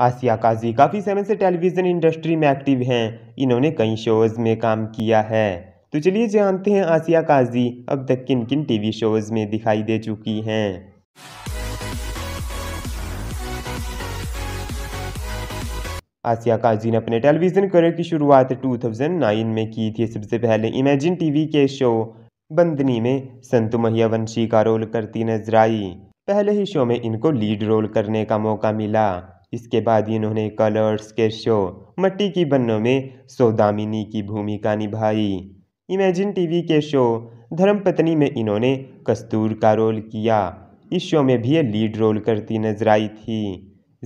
आसिया काजी काफ़ी समय से टेलीविज़न इंडस्ट्री में एक्टिव हैं इन्होंने कई शोज़ में काम किया है तो चलिए जानते हैं आसिया काजी अब तक किन किन टीवी शोज़ में दिखाई दे चुकी हैं आसिया काजी ने अपने टेलीविज़न करियर की शुरुआत 2009 में की थी सबसे पहले इमेजिन टीवी के शो बंदनी में संतु महिया वंशी का रोल करती नजर आई पहले ही शो में इनको लीड रोल करने का मौका मिला इसके बाद इन्होंने कलर्स के शो मट्टी की बन्नों में सोदामिनी की भूमिका निभाई इमेजिन टीवी के शो धर्मपत्नी में इन्होंने कस्तूर का रोल किया इस शो में भी ये लीड रोल करती नजर आई थी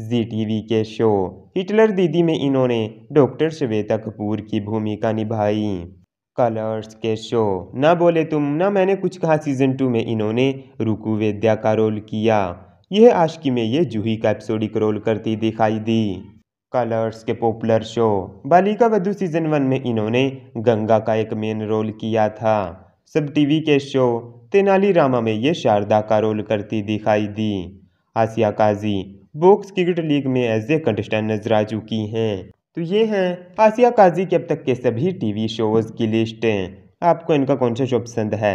जी टीवी के शो हिटलर दीदी में इन्होंने डॉक्टर श्वेता कपूर की भूमिका निभाई कलर्स के शो ना बोले तुम ना मैंने कुछ कहा सीजन टू में इन्होंने रुकू वेद्या का रोल किया यह आशकी में ये जूही का एपिसोडिक रोल करती दिखाई दी कलर्स के popular show Balika Vadhu season one में इन्होंने गंगा का एक मेन रोल किया था सब टीवी के शो तेनाली रामा में ये शारदा का रोल करती दिखाई दी Aasiya Kazi box cricket league में एज ए कंटेस्टेंट नजर आ चुकी हैं तो ये हैं आसिया काजी के अब तक के सभी टीवी शोज़ की लिस्टें आपको इनका कौन सा शो पसंद है